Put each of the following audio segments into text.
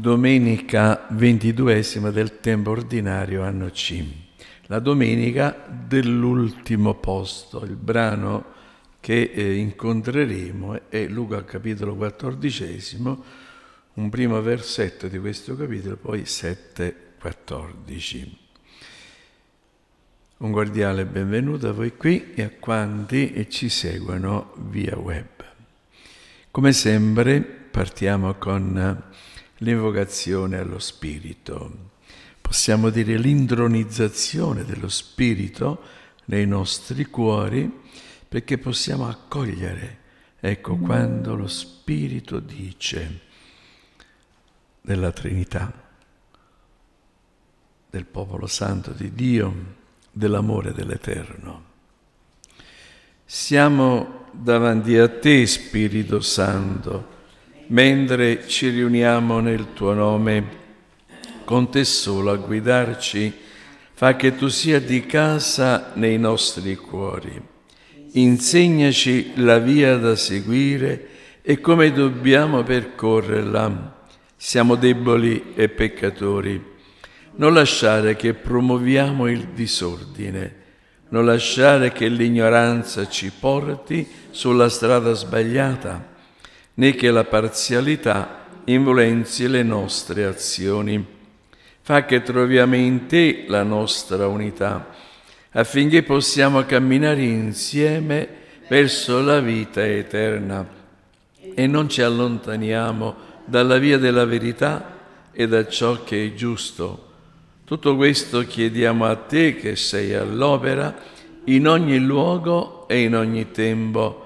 domenica ventiduesima del tempo ordinario anno C, la domenica dell'ultimo posto. Il brano che eh, incontreremo è Luca capitolo quattordicesimo, un primo versetto di questo capitolo, poi 7,14. Un cordiale benvenuto a voi qui e a quanti ci seguono via web. Come sempre partiamo con l'invocazione allo Spirito. Possiamo dire l'indronizzazione dello Spirito nei nostri cuori perché possiamo accogliere. Ecco quando lo Spirito dice della Trinità, del popolo santo di Dio, dell'amore dell'Eterno. Siamo davanti a te, Spirito Santo mentre ci riuniamo nel tuo nome, con te solo a guidarci, fa che tu sia di casa nei nostri cuori. Insegnaci la via da seguire e come dobbiamo percorrerla. Siamo deboli e peccatori. Non lasciare che promuoviamo il disordine, non lasciare che l'ignoranza ci porti sulla strada sbagliata né che la parzialità influenzi le nostre azioni. Fa che troviamo in te la nostra unità, affinché possiamo camminare insieme verso la vita eterna e non ci allontaniamo dalla via della verità e da ciò che è giusto. Tutto questo chiediamo a te che sei all'opera in ogni luogo e in ogni tempo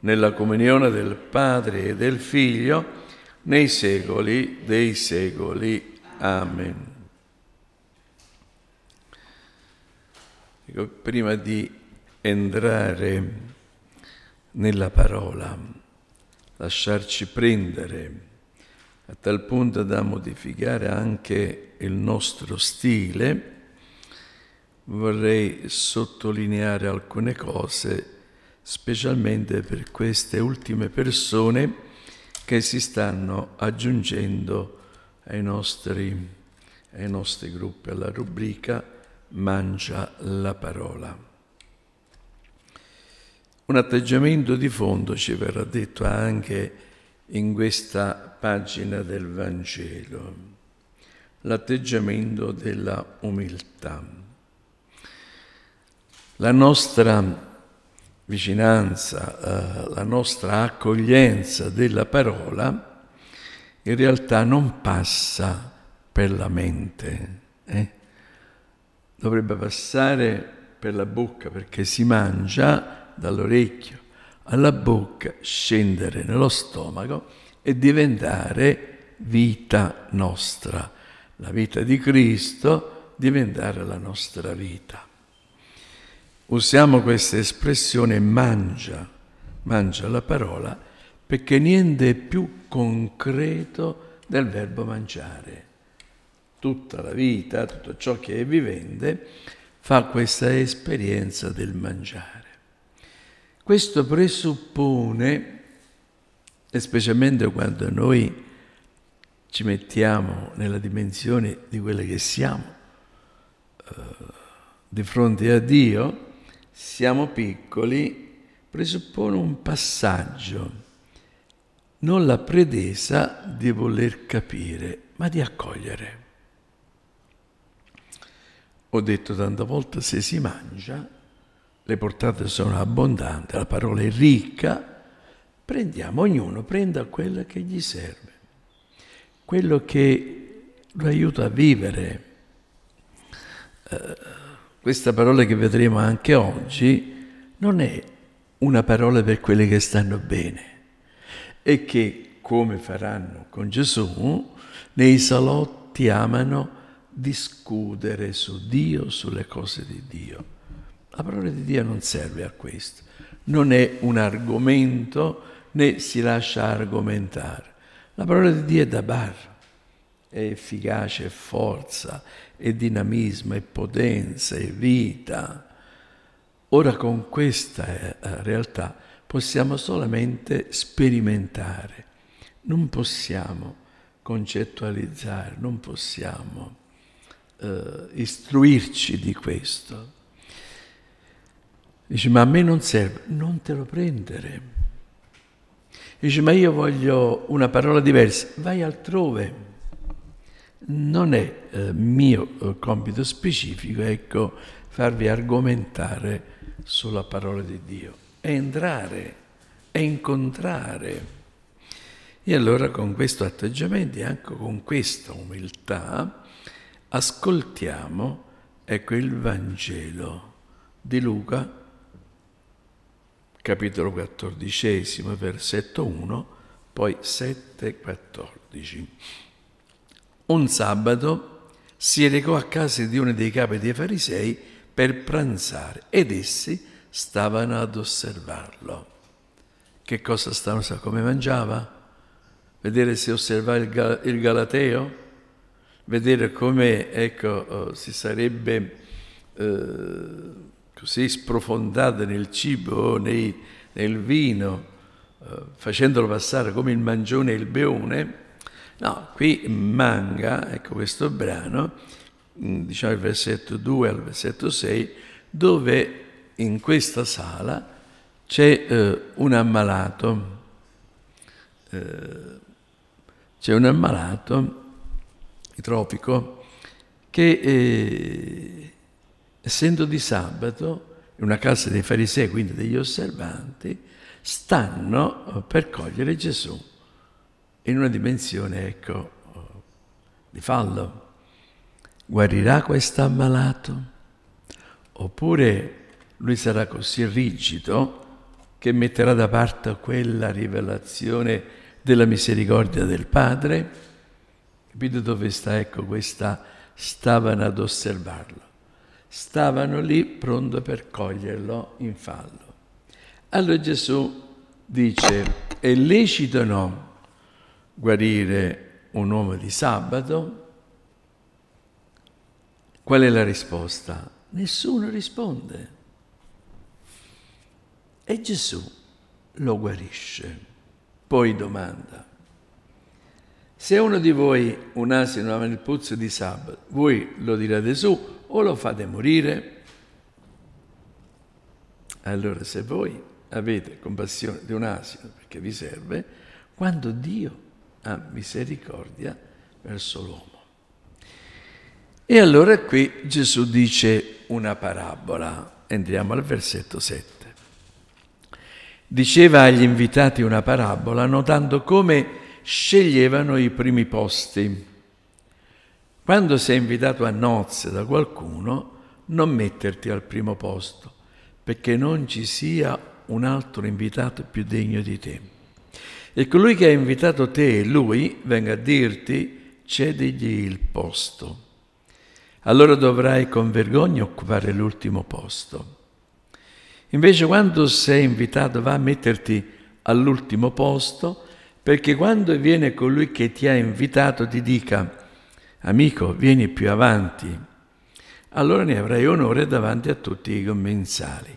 nella comunione del Padre e del Figlio, nei secoli dei secoli. Amen. Ecco, prima di entrare nella parola, lasciarci prendere a tal punto da modificare anche il nostro stile, vorrei sottolineare alcune cose specialmente per queste ultime persone che si stanno aggiungendo ai nostri, ai nostri gruppi, alla rubrica Mangia la parola. Un atteggiamento di fondo ci verrà detto anche in questa pagina del Vangelo, l'atteggiamento della umiltà. La nostra vicinanza, eh, la nostra accoglienza della parola, in realtà non passa per la mente, eh? dovrebbe passare per la bocca perché si mangia dall'orecchio alla bocca, scendere nello stomaco e diventare vita nostra. La vita di Cristo diventare la nostra vita usiamo questa espressione mangia, mangia la parola, perché niente è più concreto del verbo mangiare. Tutta la vita, tutto ciò che è vivente, fa questa esperienza del mangiare. Questo presuppone, specialmente quando noi ci mettiamo nella dimensione di quelle che siamo, eh, di fronte a Dio, siamo piccoli presuppone un passaggio, non la pretesa di voler capire, ma di accogliere. Ho detto tante volte, se si mangia, le portate sono abbondanti, la parola è ricca, prendiamo, ognuno prenda quella che gli serve, quello che lo aiuta a vivere. Uh, questa parola che vedremo anche oggi non è una parola per quelli che stanno bene e che, come faranno con Gesù, nei salotti amano discutere su Dio, sulle cose di Dio. La parola di Dio non serve a questo, non è un argomento né si lascia argomentare. La parola di Dio è da bar, è efficace, è forza, e dinamismo e potenza e vita. Ora con questa eh, realtà possiamo solamente sperimentare, non possiamo concettualizzare, non possiamo eh, istruirci di questo. Dici, ma a me non serve, non te lo prendere. Dici, ma io voglio una parola diversa, vai altrove non è eh, mio eh, compito specifico ecco, farvi argomentare sulla parola di Dio, è entrare, è incontrare. E allora con questo atteggiamento e anche con questa umiltà ascoltiamo ecco il Vangelo di Luca, capitolo 14, versetto 1, poi 7, 14 un sabato si recò a casa di uno dei capi dei farisei per pranzare ed essi stavano ad osservarlo. Che cosa stavano sa come mangiava? Vedere se osservava il, Gal- il Galateo? Vedere come ecco, oh, si sarebbe eh, così sprofondato nel cibo o nel vino, eh, facendolo passare come il mangione e il beone? No, qui manga, ecco questo brano, mm, diciamo il versetto 2 al versetto 6, dove in questa sala c'è eh, un ammalato. Eh, c'è un ammalato tropico che eh, essendo di sabato, in una casa dei farisei, quindi degli osservanti, stanno per cogliere Gesù in una dimensione, ecco, di fallo. Guarirà questo ammalato? Oppure lui sarà così rigido che metterà da parte quella rivelazione della misericordia del Padre? Capite dove sta, ecco, questa stavano ad osservarlo. Stavano lì pronto per coglierlo in fallo. Allora Gesù dice, è lecito o no? guarire un uomo di sabato? Qual è la risposta? Nessuno risponde. E Gesù lo guarisce. Poi domanda, se uno di voi un asino ama il puzzo di sabato, voi lo tirate su o lo fate morire? Allora se voi avete compassione di un asino perché vi serve, quando Dio ha misericordia verso l'uomo. E allora qui Gesù dice una parabola, Entriamo al versetto 7. Diceva agli invitati una parabola notando come sceglievano i primi posti. Quando sei invitato a nozze da qualcuno, non metterti al primo posto, perché non ci sia un altro invitato più degno di te. E colui che ha invitato te lui venga a dirti cedigli il posto. Allora dovrai con vergogna occupare l'ultimo posto. Invece quando sei invitato va a metterti all'ultimo posto perché quando viene colui che ti ha invitato ti dica amico vieni più avanti, allora ne avrai onore davanti a tutti i commensali,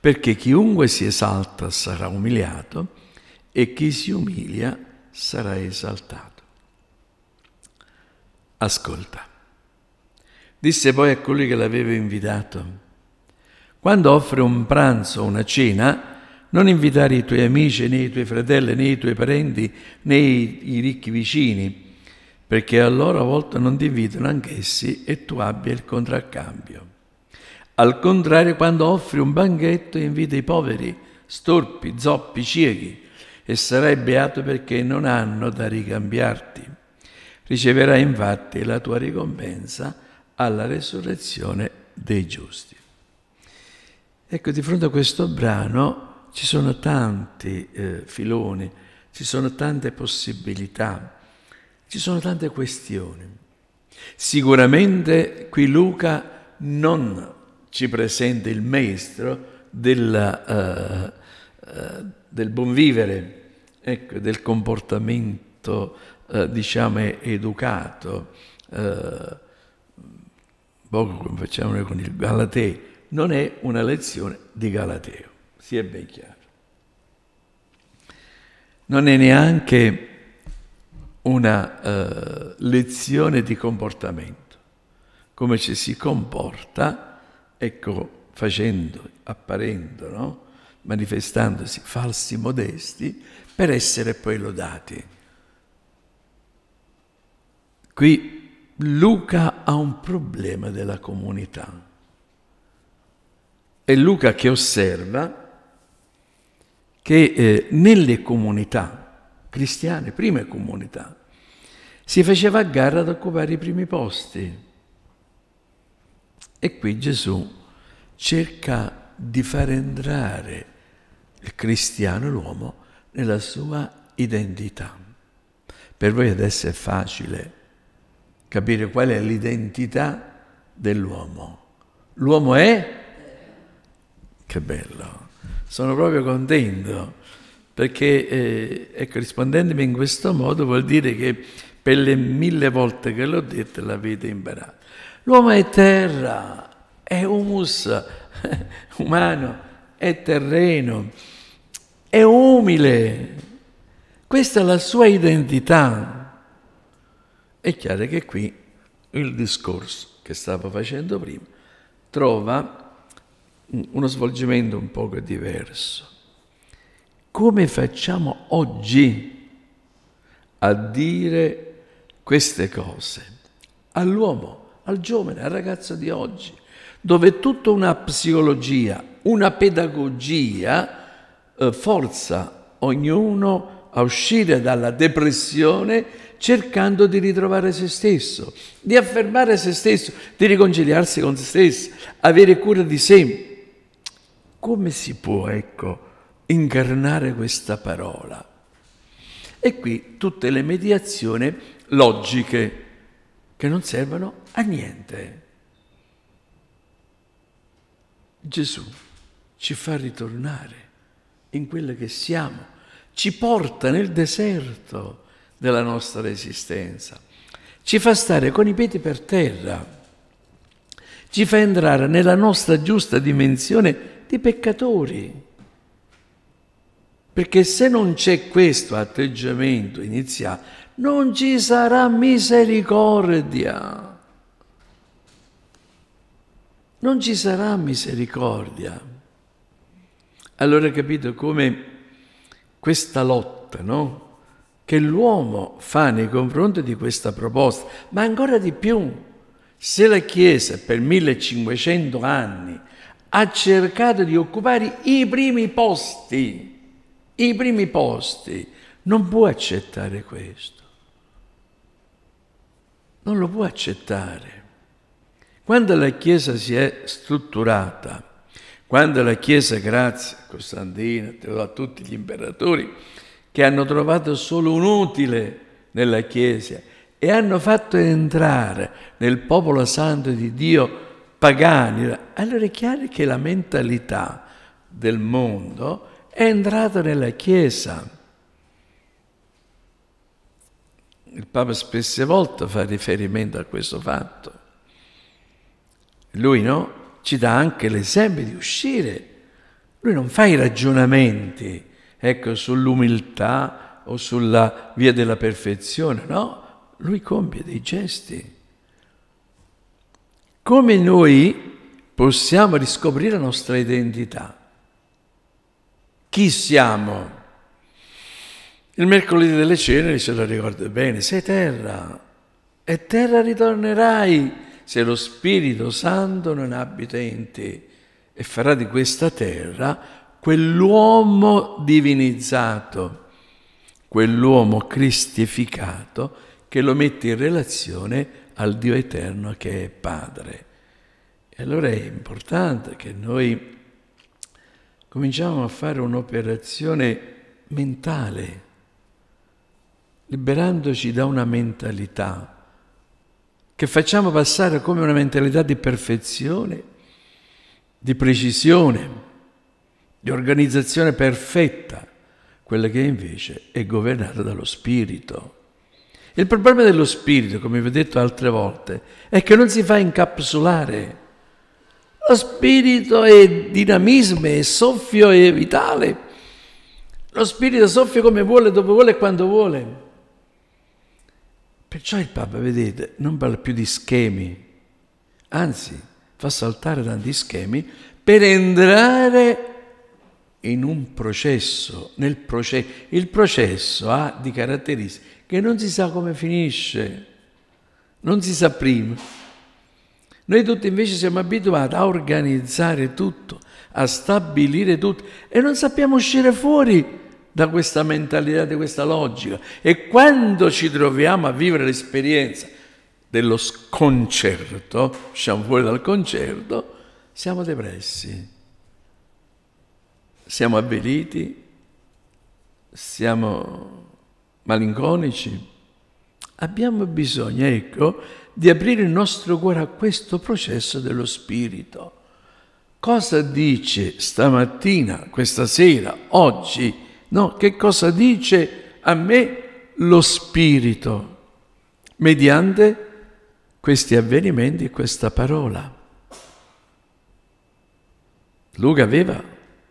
perché chiunque si esalta sarà umiliato e chi si umilia sarà esaltato. Ascolta. Disse poi a colui che l'aveva invitato, quando offre un pranzo o una cena, non invitare i tuoi amici, né i tuoi fratelli, né i tuoi parenti, né i, i ricchi vicini, perché a loro volta non ti invitano anch'essi e tu abbia il contraccambio. Al contrario, quando offri un banchetto, invita i poveri, storpi, zoppi, ciechi, e sarai beato perché non hanno da ricambiarti. Riceverai infatti la tua ricompensa alla resurrezione dei giusti. Ecco, di fronte a questo brano ci sono tanti eh, filoni, ci sono tante possibilità, ci sono tante questioni. Sicuramente qui Luca non ci presenta il maestro della, eh, eh, del buon vivere, ecco, del comportamento, eh, diciamo, educato. Eh, poco come facciamo noi con il Galateo, non è una lezione di Galateo, si è ben chiaro. Non è neanche una eh, lezione di comportamento, come ci si comporta, ecco, facendo, apparendo, no? manifestandosi falsi modesti per essere poi lodati. Qui Luca ha un problema della comunità. È Luca che osserva che eh, nelle comunità cristiane, prime comunità, si faceva a gara ad occupare i primi posti. E qui Gesù cerca di far entrare il cristiano, l'uomo, nella sua identità. Per voi adesso è facile capire qual è l'identità dell'uomo. L'uomo è? Che bello! Sono proprio contento perché eh, ecco, rispondendami in questo modo vuol dire che per le mille volte che l'ho detto l'avete imparato. L'uomo è terra, è humus umano, è terreno è umile, questa è la sua identità. È chiaro che qui il discorso che stavo facendo prima trova uno svolgimento un poco diverso. Come facciamo oggi a dire queste cose all'uomo, al giovane, al ragazzo di oggi, dove tutta una psicologia, una pedagogia, eh, forza ognuno a uscire dalla depressione cercando di ritrovare se stesso, di affermare se stesso, di riconciliarsi con se stesso, avere cura di sé. Come si può, ecco, incarnare questa parola? E qui tutte le mediazioni logiche che non servono a niente. Gesù ci fa ritornare in quello che siamo, ci porta nel deserto della nostra esistenza, ci fa stare con i piedi per terra, ci fa entrare nella nostra giusta dimensione di peccatori. Perché se non c'è questo atteggiamento iniziale, non ci sarà misericordia. Non ci sarà misericordia. Allora capito come questa lotta no? che l'uomo fa nei confronti di questa proposta, ma ancora di più, se la Chiesa per 1500 anni ha cercato di occupare i primi posti, i primi posti, non può accettare questo. Non lo può accettare. Quando la Chiesa si è strutturata, quando la Chiesa, grazie a Costantino, a tutti gli imperatori, che hanno trovato solo un utile nella Chiesa e hanno fatto entrare nel popolo santo di Dio pagani, allora è chiaro che la mentalità del mondo è entrata nella Chiesa. Il Papa spesse volte fa riferimento a questo fatto. Lui no? ci dà anche l'esempio di uscire. Lui non fa i ragionamenti, ecco, sull'umiltà o sulla via della perfezione, no? Lui compie dei gesti. Come noi possiamo riscoprire la nostra identità? Chi siamo? Il mercoledì delle ceneri ce lo ricorda bene, sei terra e terra ritornerai se lo Spirito Santo non abita in te e farà di questa terra quell'uomo divinizzato, quell'uomo cristificato che lo mette in relazione al Dio eterno che è Padre. E allora è importante che noi cominciamo a fare un'operazione mentale, liberandoci da una mentalità che facciamo passare come una mentalità di perfezione, di precisione, di organizzazione perfetta, quella che invece è governata dallo spirito. Il problema dello spirito, come vi ho detto altre volte, è che non si fa incapsulare. Lo spirito è dinamismo, è soffio, è vitale. Lo spirito soffia come vuole, dove vuole e quando vuole. Perciò il Papa, vedete, non parla più di schemi, anzi fa saltare tanti schemi per entrare in un processo, nel processo. Il processo ha di caratteristiche che non si sa come finisce, non si sa prima. Noi tutti invece siamo abituati a organizzare tutto, a stabilire tutto e non sappiamo uscire fuori da questa mentalità, da questa logica. E quando ci troviamo a vivere l'esperienza dello sconcerto, usciamo fuori dal concerto, siamo depressi, siamo avveliti, siamo malinconici. Abbiamo bisogno, ecco, di aprire il nostro cuore a questo processo dello spirito. Cosa dice stamattina, questa sera, oggi? No, che cosa dice a me lo Spirito mediante questi avvenimenti, e questa parola? Luca aveva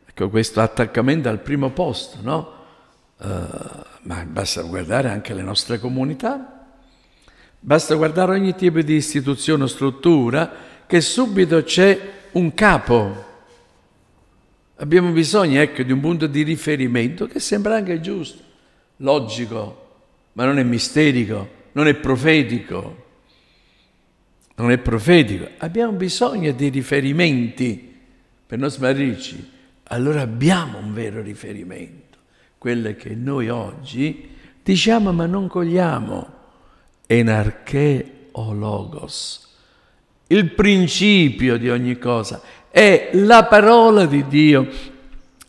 ecco, questo attaccamento al primo posto, no? Uh, ma basta guardare anche le nostre comunità, basta guardare ogni tipo di istituzione o struttura che subito c'è un capo Abbiamo bisogno, ecco, di un punto di riferimento che sembra anche giusto, logico, ma non è misterico, non è profetico. Non è profetico. Abbiamo bisogno di riferimenti per non smarrirci. Allora abbiamo un vero riferimento, quello che noi oggi diciamo ma non cogliamo. Enarché o logos, il principio di ogni cosa, è la parola di Dio,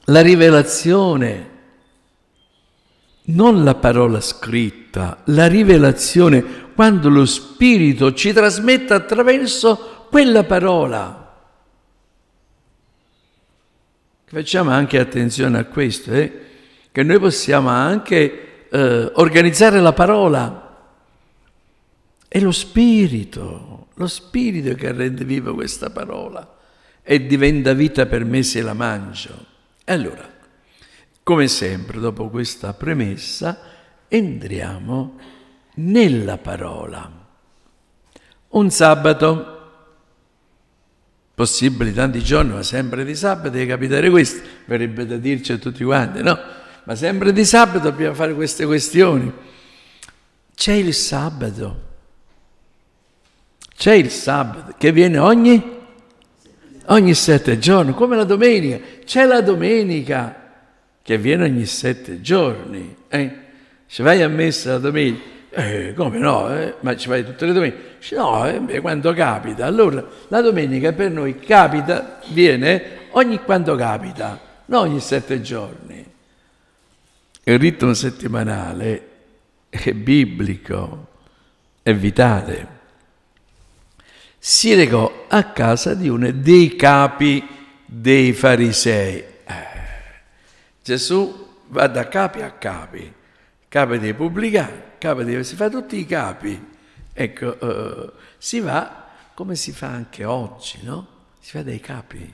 la rivelazione, non la parola scritta, la rivelazione quando lo Spirito ci trasmette attraverso quella parola. Facciamo anche attenzione a questo, eh? che noi possiamo anche eh, organizzare la parola. È lo Spirito, lo Spirito che rende viva questa parola e diventa vita per me se la mangio. allora, come sempre, dopo questa premessa, entriamo nella parola. Un sabato, possibile tanti giorni, ma sempre di sabato deve capitare questo, verrebbe da dirci a tutti quanti, no? Ma sempre di sabato dobbiamo fare queste questioni. C'è il sabato, c'è il sabato che viene ogni ogni sette giorni, come la domenica. C'è la domenica che viene ogni sette giorni. Eh? Se vai a messa la domenica, eh, come no? Eh? Ma ci vai tutte le domeniche? No, eh, beh, quando capita. Allora, la domenica per noi capita, viene ogni quando capita, non ogni sette giorni. Il ritmo settimanale è biblico, è vitale si recò a casa di uno dei capi dei farisei. Eh, Gesù va da capi a capi, capi dei pubblicani, capi dei... si fa tutti i capi. Ecco, uh, si va come si fa anche oggi, no? Si fa dai capi.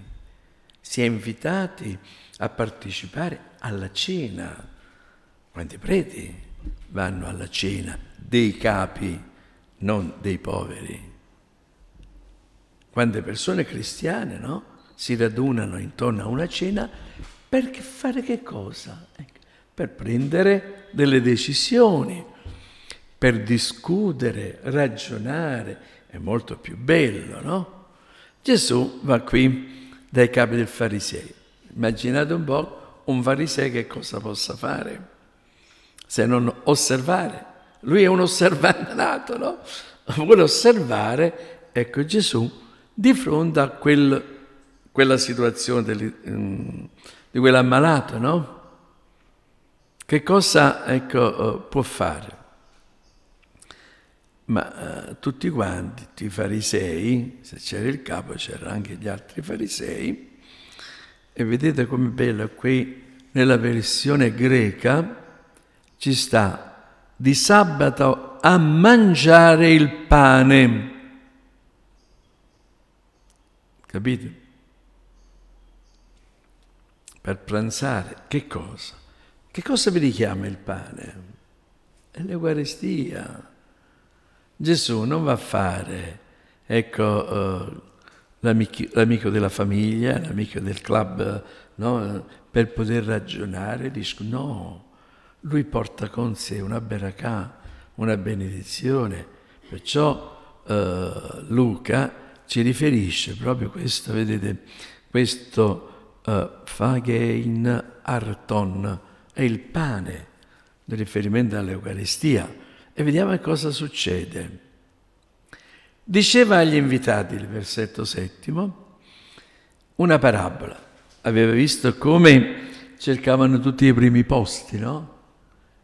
Si è invitati a partecipare alla cena. Quanti preti vanno alla cena dei capi, non dei poveri? quante persone cristiane no? si radunano intorno a una cena per fare che cosa? Ecco, per prendere delle decisioni, per discutere, ragionare, è molto più bello, no? Gesù va qui dai capi del farisei. Immaginate un po' un farisei che cosa possa fare se non osservare. Lui è un osservante nato, no? Vuole osservare, ecco Gesù di fronte a quel, quella situazione del, ehm, di quell'ammalato, no? Che cosa ecco, eh, può fare? Ma eh, tutti quanti, tutti i farisei, se c'era il capo c'erano anche gli altri farisei, e vedete come bello qui nella versione greca ci sta di sabato a mangiare il pane Capite? Per pranzare, che cosa? Che cosa vi richiama il pane? È l'Eucaristia. Gesù non va a fare, ecco, eh, l'amico, l'amico, della famiglia, l'amico del club, no? per poter ragionare, discu- no, lui porta con sé una beracà, una benedizione. Perciò eh, Luca ci riferisce proprio questo, vedete, questo uh, eh, fagein arton è il pane del riferimento all'Eucaristia. E vediamo cosa succede. Diceva agli invitati, il versetto settimo, una parabola. Aveva visto come cercavano tutti i primi posti, no?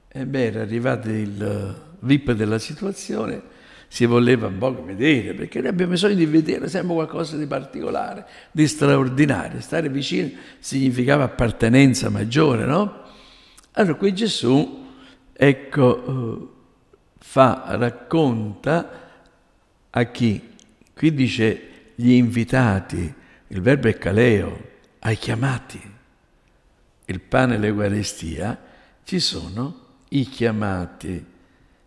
E beh, era arrivato il eh, VIP della situazione, si voleva un po' vedere, perché noi abbiamo bisogno di vedere sempre qualcosa di particolare, di straordinario. Stare vicino significava appartenenza maggiore, no? Allora qui Gesù, ecco, eh, fa, racconta a chi? Qui dice gli invitati, il verbo è caleo, ai chiamati. Il pane e l'Eucaristia ci sono i chiamati,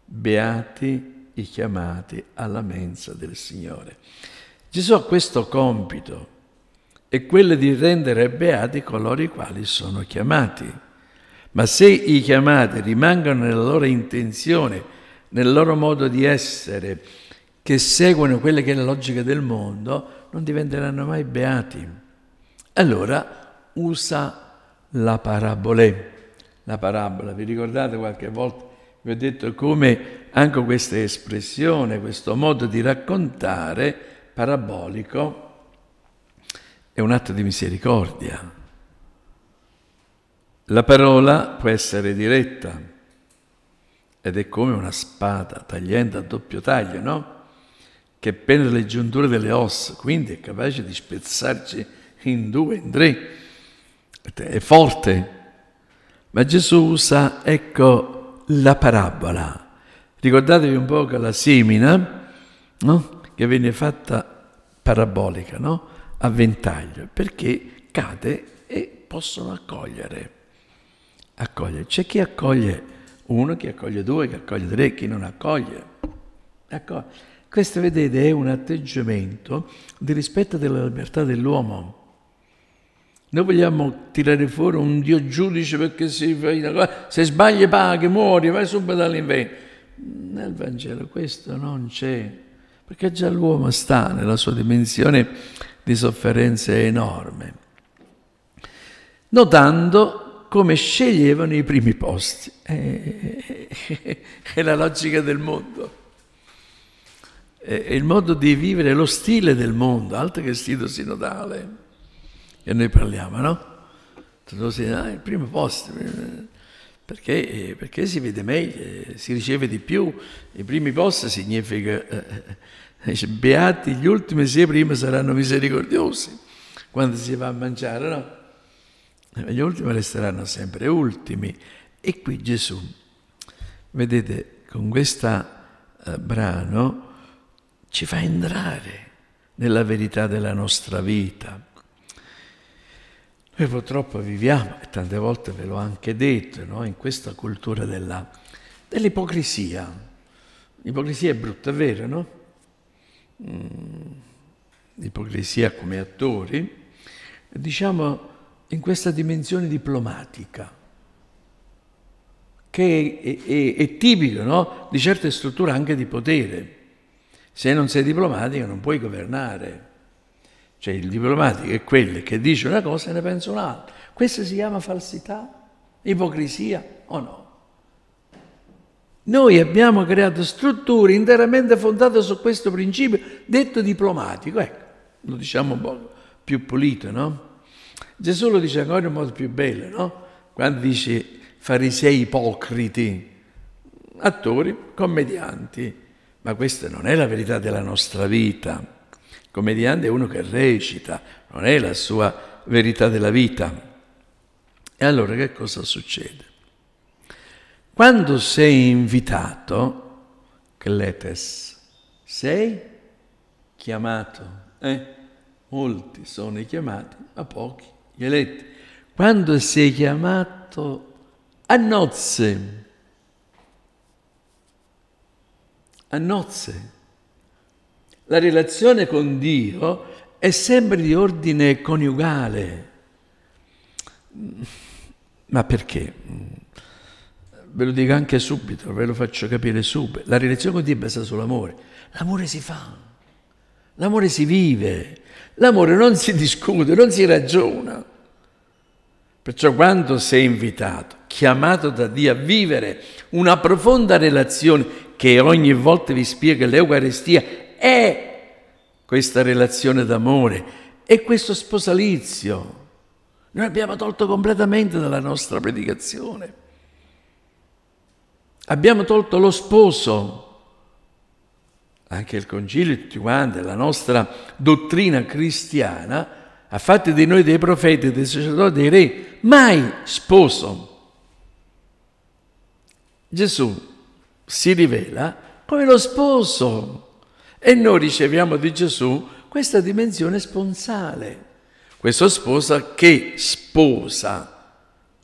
beati i chiamati alla mensa del Signore. Gesù ha questo compito, è quello di rendere beati coloro i quali sono chiamati. Ma se i chiamati rimangono nella loro intenzione, nel loro modo di essere, che seguono quella che è la logica del mondo, non diventeranno mai beati. Allora usa la parabole. La parabola, vi ricordate qualche volta, vi ho detto come anche questa espressione, questo modo di raccontare parabolico è un atto di misericordia. La parola può essere diretta ed è come una spada tagliente a doppio taglio, no? Che penetra le giunture delle ossa, quindi è capace di spezzarci in due, in tre, è forte. Ma Gesù usa, ecco, la parabola Ricordatevi un po' che la semina, no? che viene fatta parabolica, no? a ventaglio, perché cade e possono accogliere. accogliere. C'è chi accoglie uno, chi accoglie due, chi accoglie tre, chi non accoglie. Accoglie. Questo, vedete, è un atteggiamento di rispetto della libertà dell'uomo. Noi vogliamo tirare fuori un Dio giudice perché se, se sbagli paghi, muori, vai subito all'invento. Nel Vangelo questo non c'è, perché già l'uomo sta nella sua dimensione di sofferenza enorme, notando come sceglievano i primi posti. Eh, eh, eh, è la logica del mondo. È il modo di vivere, lo stile del mondo, altro che stile sinodale, che noi parliamo, no? Tu sei ah, il primo posto perché, eh, perché, si vede meglio, eh, si riceve di più. I primi posti significa, eh, eh beati gli ultimi sei prima saranno misericordiosi quando si va a mangiare, no? Gli ultimi resteranno sempre ultimi. E qui Gesù, vedete, con questo eh, brano ci fa entrare nella verità della nostra vita noi purtroppo viviamo, e tante volte ve l'ho anche detto, no? in questa cultura della, dell'ipocrisia. L'ipocrisia è brutta, è vero, no? Mm, l'ipocrisia come attori, diciamo in questa dimensione diplomatica, che è, è, è tipico no? di certe strutture anche di potere. Se non sei diplomatico non puoi governare. Cioè il diplomatico è quello che dice una cosa e ne pensa un'altra. Questa si chiama falsità, ipocrisia o no? Noi abbiamo creato strutture interamente fondate su questo principio detto diplomatico, ecco, lo diciamo un po' più pulito, no? Gesù lo dice ancora in modo più bello, no? Quando dice farisei ipocriti, attori, commedianti, ma questa non è la verità della nostra vita commediante è uno che recita, non è la sua verità della vita. E allora che cosa succede? Quando sei invitato, Cletes, sei chiamato. Eh? Molti sono i chiamati, ma pochi gli eletti. Quando sei chiamato a nozze, a nozze, la relazione con Dio è sempre di ordine coniugale. Ma perché? Ve lo dico anche subito, ve lo faccio capire subito. La relazione con Dio è basata sull'amore. L'amore si fa, l'amore si vive, l'amore non si discute, non si ragiona. Perciò quando sei invitato, chiamato da Dio a vivere una profonda relazione che ogni volta vi spiega l'Eucaristia è questa relazione d'amore e questo sposalizio. Noi abbiamo tolto completamente dalla nostra predicazione. Abbiamo tolto lo sposo, anche il concilio e tutti quanti, la nostra dottrina cristiana ha fatto di noi dei profeti, dei sacerdoti, dei re, mai sposo. Gesù si rivela come lo sposo e noi riceviamo di Gesù questa dimensione sponsale, questo sposa che sposa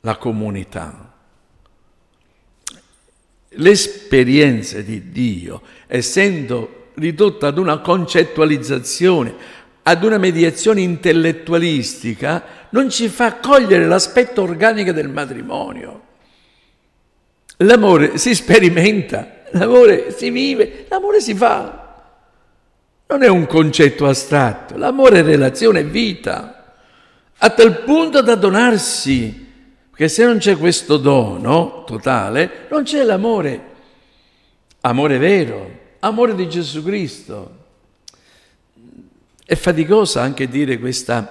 la comunità. L'esperienza di Dio, essendo ridotta ad una concettualizzazione, ad una mediazione intellettualistica, non ci fa cogliere l'aspetto organico del matrimonio. L'amore si sperimenta, l'amore si vive, l'amore si fa non è un concetto astratto, l'amore è relazione, è vita, a tal punto da donarsi, perché se non c'è questo dono totale, non c'è l'amore, amore vero, amore di Gesù Cristo. È faticosa anche dire questa,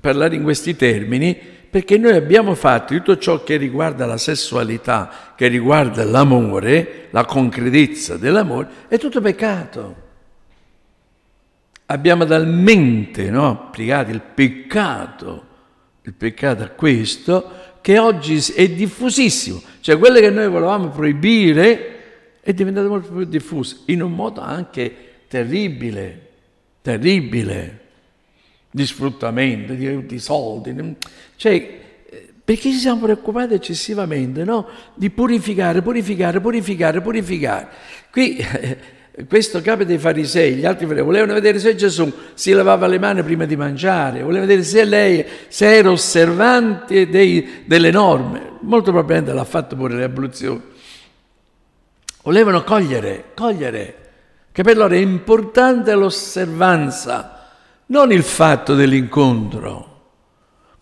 parlare in questi termini, perché noi abbiamo fatto tutto ciò che riguarda la sessualità, che riguarda l'amore, la concretezza dell'amore, è tutto peccato abbiamo talmente no, applicato il peccato, il peccato a questo, che oggi è diffusissimo. Cioè quelle che noi volevamo proibire è diventato molto più diffuso, in un modo anche terribile, terribile, di sfruttamento, di, di soldi. Cioè, perché ci siamo preoccupati eccessivamente no? di purificare, purificare, purificare, purificare. Qui... questo capo dei farisei, gli altri farisei, volevano vedere se Gesù si lavava le mani prima di mangiare, volevano vedere se lei se era osservante dei, delle norme, molto probabilmente l'ha fatto pure le abluzioni. Volevano cogliere, cogliere, che per loro è importante l'osservanza, non il fatto dell'incontro.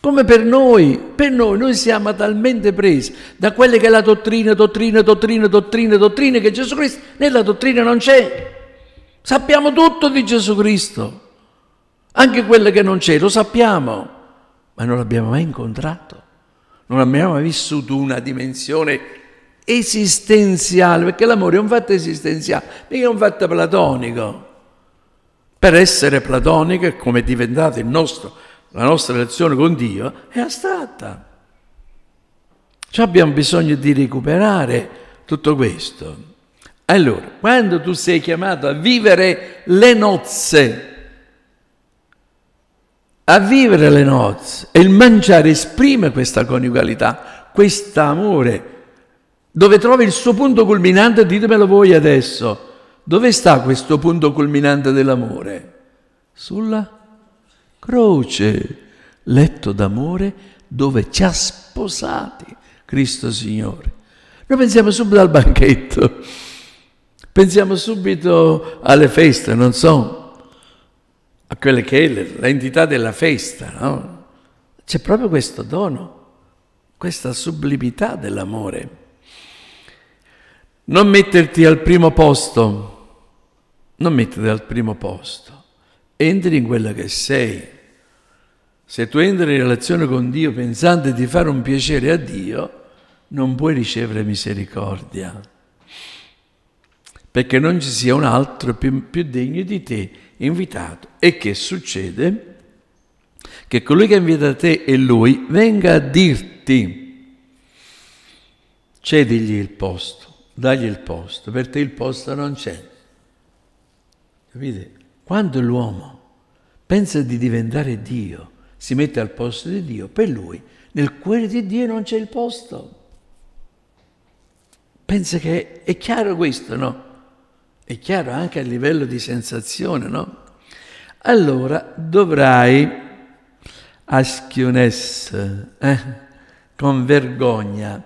Come per noi, per noi, noi siamo talmente presi da quelle che è la dottrina, dottrina, dottrina, dottrina, dottrina, che Gesù Cristo nella dottrina non c'è. Sappiamo tutto di Gesù Cristo, anche quelle che non c'è, lo sappiamo, ma non l'abbiamo mai incontrato, non abbiamo mai vissuto una dimensione esistenziale, perché l'amore è un fatto esistenziale, mica è un fatto platonico. Per essere platonico, è come è diventato il nostro la nostra relazione con Dio è astratta. Cioè abbiamo bisogno di recuperare tutto questo. Allora, quando tu sei chiamato a vivere le nozze, a vivere le nozze, e il mangiare esprime questa coniugalità, questo amore, dove trovi il suo punto culminante, ditemelo voi adesso, dove sta questo punto culminante dell'amore? Sulla croce, letto d'amore dove ci ha sposati Cristo Signore. Noi pensiamo subito al banchetto, pensiamo subito alle feste, non so, a quelle che è l'entità della festa, no? C'è proprio questo dono, questa sublimità dell'amore. Non metterti al primo posto, non metterti al primo posto entri in quella che sei. Se tu entri in relazione con Dio pensando di fare un piacere a Dio, non puoi ricevere misericordia, perché non ci sia un altro più, più degno di te invitato. E che succede? Che colui che invita te e lui venga a dirti, cedigli il posto, dagli il posto, per te il posto non c'è. Capite? Quando l'uomo pensa di diventare Dio, si mette al posto di Dio, per lui nel cuore di Dio non c'è il posto. Pensa che è chiaro questo, no? È chiaro anche a livello di sensazione, no? Allora dovrai a schioness, eh? con vergogna.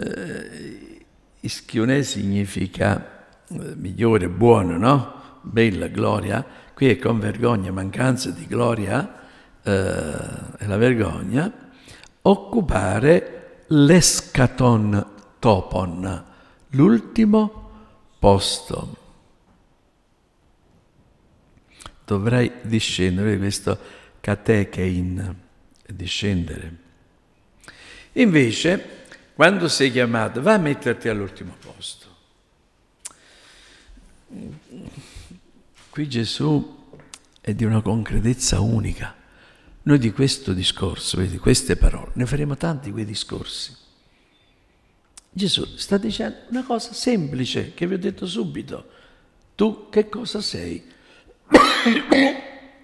Eh, schionè significa eh, migliore, buono, no? bella gloria, qui è con vergogna, mancanza di gloria, eh, è la vergogna, occupare l'escaton topon, l'ultimo posto. Dovrai discendere questo catechein, discendere. Invece, quando sei chiamato, va a metterti all'ultimo posto. Qui Gesù è di una concretezza unica. Noi di questo discorso, di queste parole, ne faremo tanti quei discorsi. Gesù sta dicendo una cosa semplice che vi ho detto subito. Tu che cosa sei?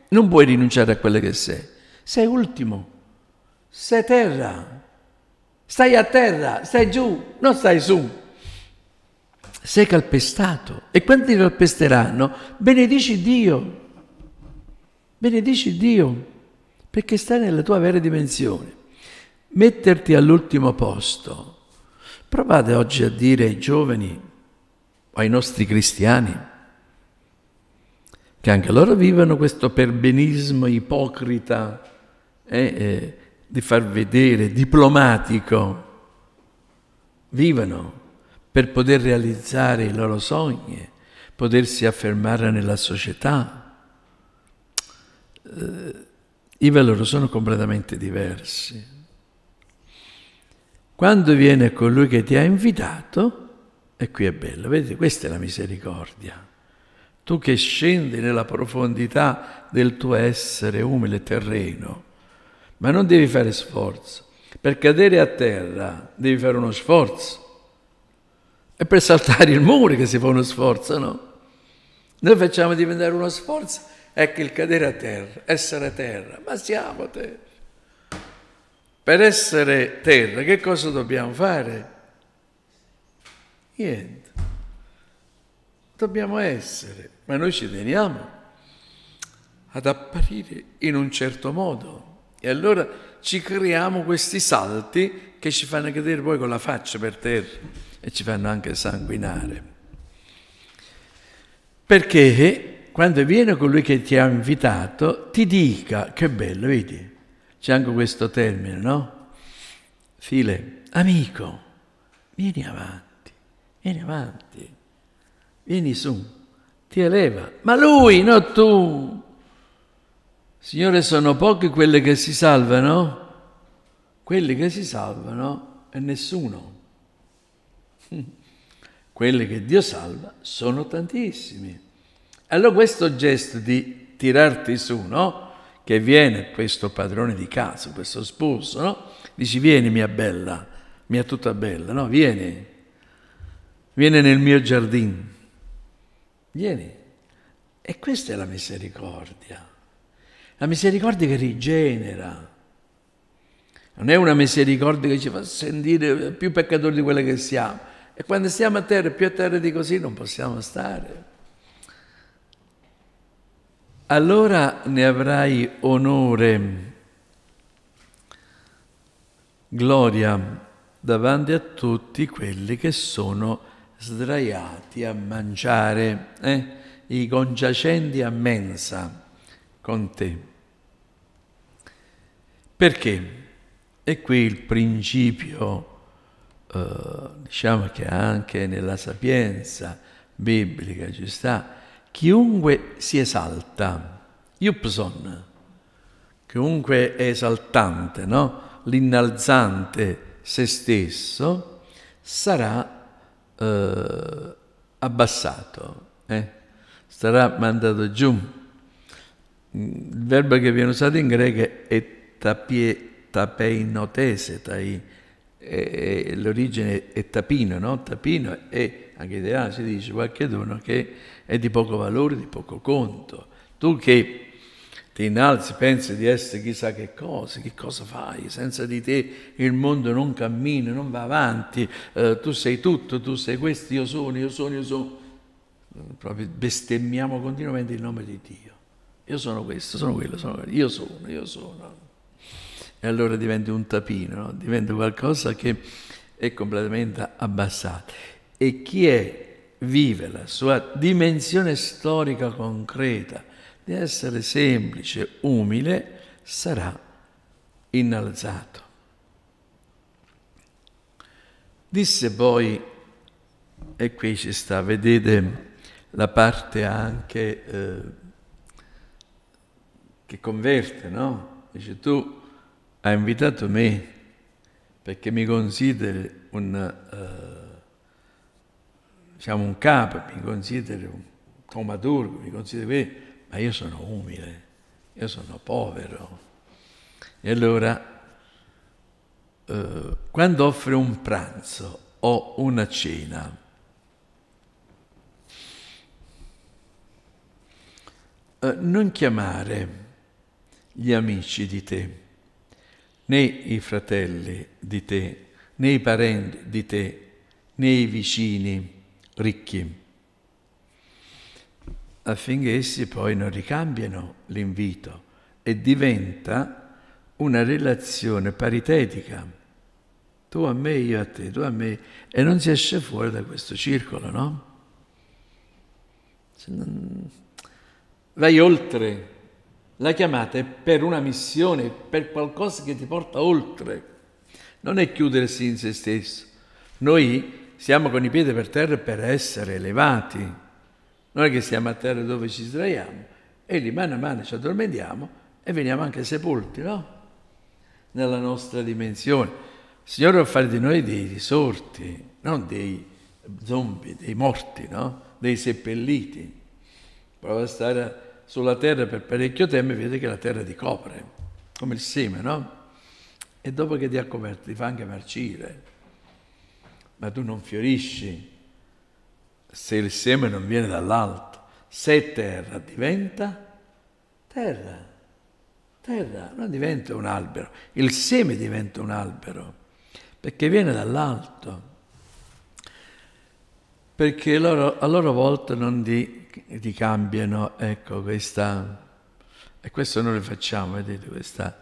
non puoi rinunciare a quello che sei. Sei ultimo, sei terra, stai a terra, stai giù, non stai su sei calpestato e quanti ti calpesteranno, benedici Dio, benedici Dio, perché stai nella tua vera dimensione. Metterti all'ultimo posto. Provate oggi a dire ai giovani ai nostri cristiani che anche loro vivono questo perbenismo ipocrita eh, eh, di far vedere, diplomatico. Vivono per poter realizzare i loro sogni, potersi affermare nella società. Eh, I valori sono completamente diversi. Quando viene colui che ti ha invitato, e qui è bello, vedete, questa è la misericordia. Tu che scendi nella profondità del tuo essere umile terreno, ma non devi fare sforzo. Per cadere a terra devi fare uno sforzo è per saltare il muro che si fa uno sforzo, no? Noi facciamo diventare uno sforzo, ecco il cadere a terra, essere a terra, ma siamo terra. Per essere terra che cosa dobbiamo fare? Niente. Dobbiamo essere, ma noi ci teniamo ad apparire in un certo modo. E allora ci creiamo questi salti che ci fanno cadere poi con la faccia per terra e ci fanno anche sanguinare. Perché quando viene colui che ti ha invitato, ti dica, che bello, vedi, c'è anche questo termine, no? File, amico, vieni avanti, vieni avanti, vieni su, ti eleva, ma lui, non tu. Signore, sono pochi quelli che si salvano, quelli che si salvano è nessuno. Quelli che Dio salva sono tantissimi. Allora questo gesto di tirarti su, no? Che viene questo padrone di casa, questo sposo, no? Dici vieni mia bella, mia tutta bella, no? Vieni, vieni nel mio giardino, vieni. E questa è la misericordia. La misericordia che rigenera. Non è una misericordia che ci fa sentire più peccatori di quelle che siamo e quando stiamo a terra, più a terra di così non possiamo stare. Allora ne avrai onore, gloria davanti a tutti quelli che sono sdraiati a mangiare, eh? i congiacenti a mensa con te. Perché? E qui il principio eh, diciamo che anche nella sapienza biblica ci sta, chiunque si esalta, iupson, chiunque è esaltante, no? l'innalzante se stesso, sarà eh, abbassato, eh? sarà mandato giù. Il verbo che viene usato in greco è tapie, tapeinotese, tai, eh, l'origine è tapino, no? Tapino è, anche di si dice qualche dono che è di poco valore, di poco conto. Tu che ti innalzi, pensi di essere chissà che cosa, che cosa fai? Senza di te il mondo non cammina, non va avanti, eh, tu sei tutto, tu sei questo, io sono, io sono, io sono. Proprio bestemmiamo continuamente il nome di Dio. Io sono questo, sono quello, sono quello, io sono, io sono e allora diventi un tapino, no? diventa qualcosa che è completamente abbassato. E chi è, vive la sua dimensione storica concreta di essere semplice, umile, sarà innalzato. Disse poi, e qui ci sta, vedete la parte anche eh, che converte, no? Dice tu ha invitato me perché mi consideri un, uh, diciamo un capo, mi consideri un tomaturgo, mi consideri me, ma io sono umile, io sono povero. E allora, uh, quando offre un pranzo o una cena, uh, non chiamare gli amici di te né i fratelli di te, né i parenti di te, né i vicini ricchi, affinché essi poi non ricambiano l'invito e diventa una relazione paritetica. Tu a me, io a te, tu a me, e non si esce fuori da questo circolo, no? Vai oltre la chiamata è per una missione, per qualcosa che ti porta oltre. Non è chiudersi in se stesso. Noi siamo con i piedi per terra per essere elevati. Non è che siamo a terra dove ci sdraiamo e lì mano a mano ci addormentiamo e veniamo anche sepolti, no? Nella nostra dimensione. Il Signore vuole fare di noi dei risorti, non dei zombie, dei morti, no? Dei seppelliti. Prova a stare A sulla terra per parecchio tempo e vede che la terra ti copre, come il seme, no? E dopo che ti ha coperto ti fa anche marcire, ma tu non fiorisci se il seme non viene dall'alto. Se terra diventa terra, terra non diventa un albero, il seme diventa un albero perché viene dall'alto, perché loro, a loro volta non ti ti cambiano, ecco, questa... E questo noi lo facciamo, vedete, questa,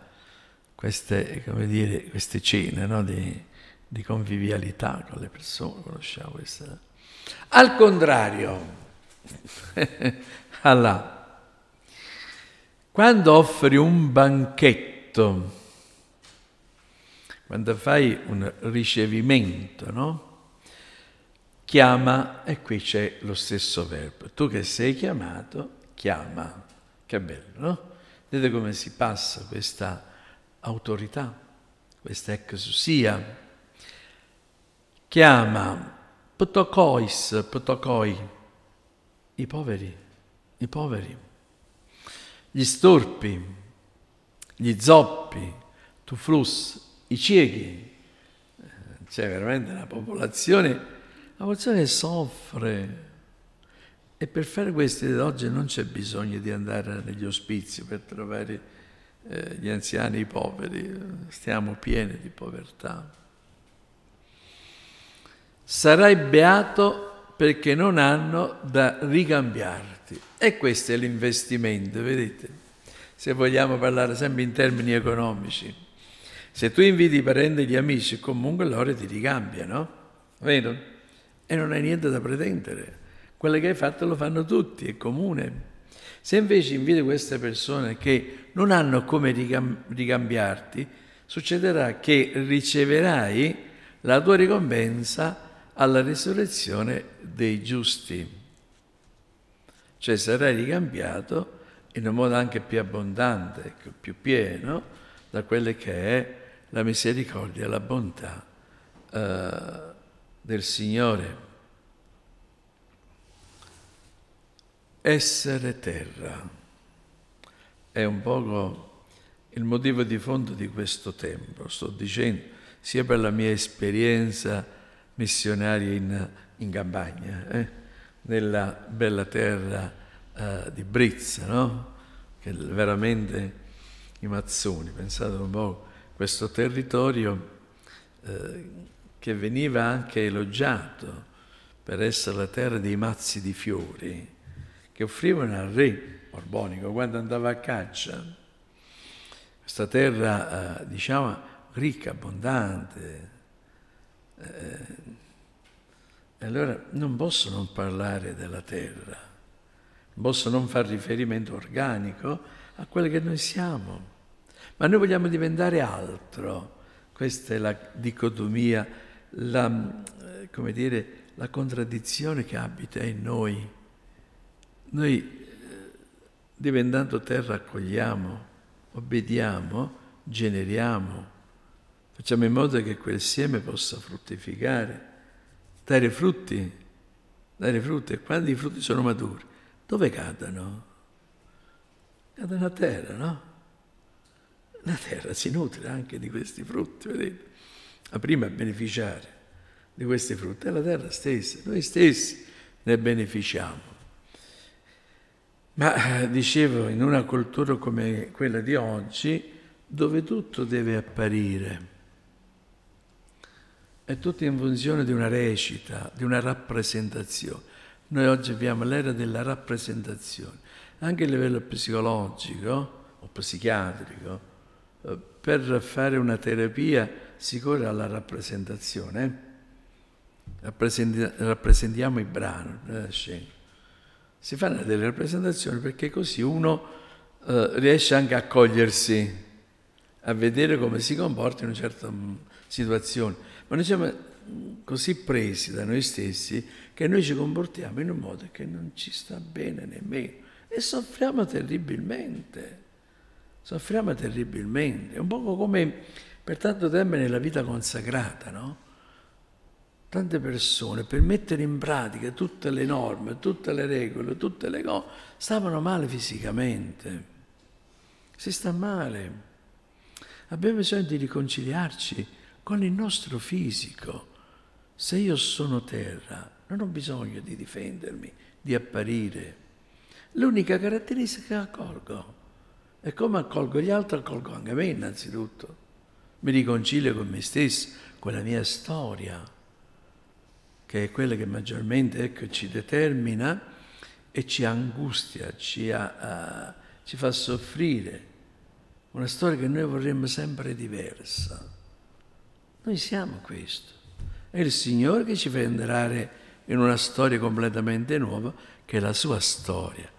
queste, dire, queste, cene no? di, di, convivialità con le persone, conosciamo questa. Al contrario, Allah, quando offri un banchetto, quando fai un ricevimento, no? chiama, e qui c'è lo stesso verbo, tu che sei chiamato, chiama. Che bello, no? Vedete come si passa questa autorità, questa exousia. Chiama potocois, potocoi, i poveri, i poveri, gli storpi, gli zoppi, tuflus, i ciechi. Eh, c'è veramente una popolazione la persona soffre. E per fare queste oggi non c'è bisogno di andare negli ospizi per trovare eh, gli anziani i poveri, stiamo pieni di povertà. Sarai beato perché non hanno da ricambiarti. E questo è l'investimento, vedete? Se vogliamo parlare sempre in termini economici. Se tu inviti i parenti e gli amici, comunque loro ti ricambiano, vero? e non hai niente da pretendere. Quello che hai fatto lo fanno tutti, è comune. Se invece inviti queste persone che non hanno come ricam- ricambiarti, succederà che riceverai la tua ricompensa alla risurrezione dei giusti. Cioè sarai ricambiato in un modo anche più abbondante, ecco, più pieno, da quella che è la misericordia, la bontà eh, del Signore. essere terra. È un poco il motivo di fondo di questo tempo, sto dicendo, sia per la mia esperienza missionaria in, in campagna, eh? nella bella terra eh, di Brizza, no? che veramente i mazzoni, pensate un po', questo territorio eh, che veniva anche elogiato per essere la terra dei mazzi di fiori, che offrivano al re borbonico quando andava a caccia. Questa terra, eh, diciamo, ricca, abbondante. Eh, e allora non posso non parlare della terra, non posso non fare riferimento organico a quello che noi siamo. Ma noi vogliamo diventare altro. Questa è la dicotomia, la, eh, come dire, la contraddizione che abita in noi. Noi eh, diventando terra accogliamo, obbediamo, generiamo, facciamo in modo che quel seme possa fruttificare, dare frutti, dare frutti. E quando i frutti sono maturi, dove cadono? Cadono a terra, no? La terra si nutre anche di questi frutti, vedete? La prima a beneficiare di questi frutti, è la terra stessa, noi stessi ne beneficiamo. Ma eh, dicevo, in una cultura come quella di oggi, dove tutto deve apparire, è tutto in funzione di una recita, di una rappresentazione. Noi oggi abbiamo l'era della rappresentazione, anche a livello psicologico o psichiatrico, eh, per fare una terapia si corre alla rappresentazione. Eh. Rappresenti- rappresentiamo il brano, la scena si fanno delle rappresentazioni perché così uno eh, riesce anche a cogliersi, a vedere come si comporta in una certa mm, situazione. Ma noi siamo così presi da noi stessi che noi ci comportiamo in un modo che non ci sta bene nemmeno e soffriamo terribilmente. Soffriamo terribilmente, è un po' come per tanto tempo nella vita consacrata, no? tante persone per mettere in pratica tutte le norme, tutte le regole, tutte le cose, stavano male fisicamente. Si sta male. Abbiamo bisogno di riconciliarci con il nostro fisico. Se io sono terra, non ho bisogno di difendermi, di apparire. L'unica caratteristica che accolgo. è come accolgo gli altri, accolgo anche me innanzitutto. Mi riconcilio con me stesso, con la mia storia che è quella che maggiormente ecco, ci determina e ci angustia, ci, ha, uh, ci fa soffrire. Una storia che noi vorremmo sempre diversa. Noi siamo questo. È il Signore che ci fa entrare in una storia completamente nuova, che è la sua storia,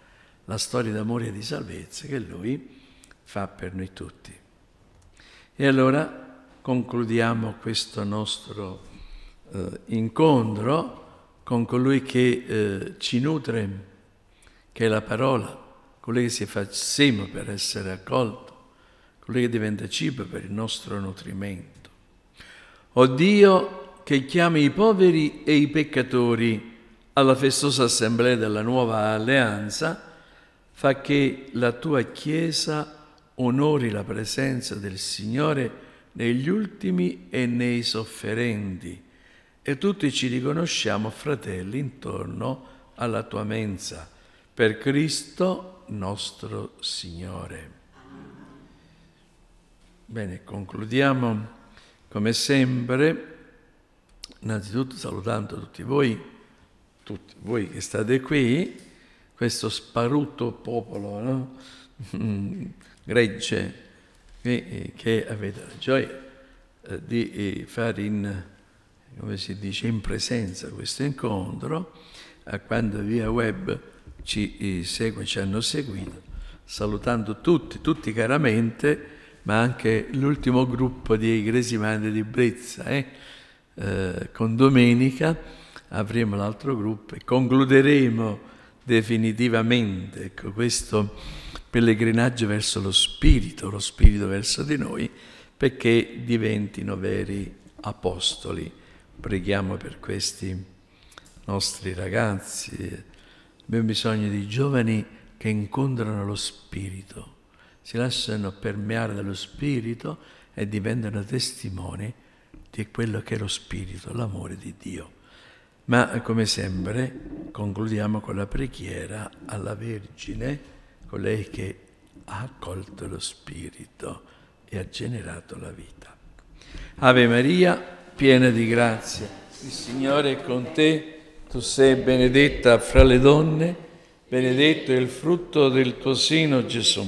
la storia d'amore e di salvezza che Lui fa per noi tutti. E allora concludiamo questo nostro eh, incontro con colui che eh, ci nutre, che è la parola, colui che si fa seme per essere accolto, colui che diventa cibo per il nostro nutrimento. O Dio che chiami i poveri e i peccatori alla festosa assemblea della nuova alleanza, fa che la tua Chiesa onori la presenza del Signore negli ultimi e nei sofferenti, e tutti ci riconosciamo fratelli intorno alla tua mensa, per Cristo nostro Signore. Bene, concludiamo come sempre, innanzitutto salutando tutti voi, tutti voi che state qui, questo sparuto popolo no? gregge eh, che, avete la gioia eh, di eh, fare in come si dice, in presenza questo incontro, a eh, quando via web ci eh, segue, ci hanno seguito, salutando tutti, tutti caramente, ma anche l'ultimo gruppo di Igresimani di Brezza. Eh? Eh, con domenica avremo l'altro gruppo e concluderemo definitivamente ecco, questo pellegrinaggio verso lo Spirito, lo Spirito verso di noi, perché diventino veri apostoli. Preghiamo per questi nostri ragazzi. Abbiamo bisogno di giovani che incontrano lo Spirito, si lasciano permeare dallo Spirito e diventano testimoni di quello che è lo Spirito, l'amore di Dio. Ma come sempre concludiamo con la preghiera alla Vergine, colei che ha accolto lo Spirito e ha generato la vita. Ave Maria, piena di grazia. Il Signore è con te, tu sei benedetta fra le donne, benedetto è il frutto del tuo seno Gesù.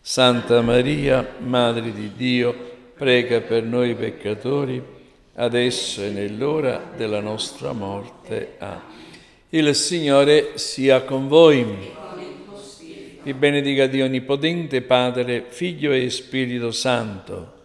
Santa Maria, Madre di Dio, prega per noi peccatori, adesso e nell'ora della nostra morte. Amen. Il Signore sia con voi. Vi benedica Dio Onnipotente, Padre, Figlio e Spirito Santo.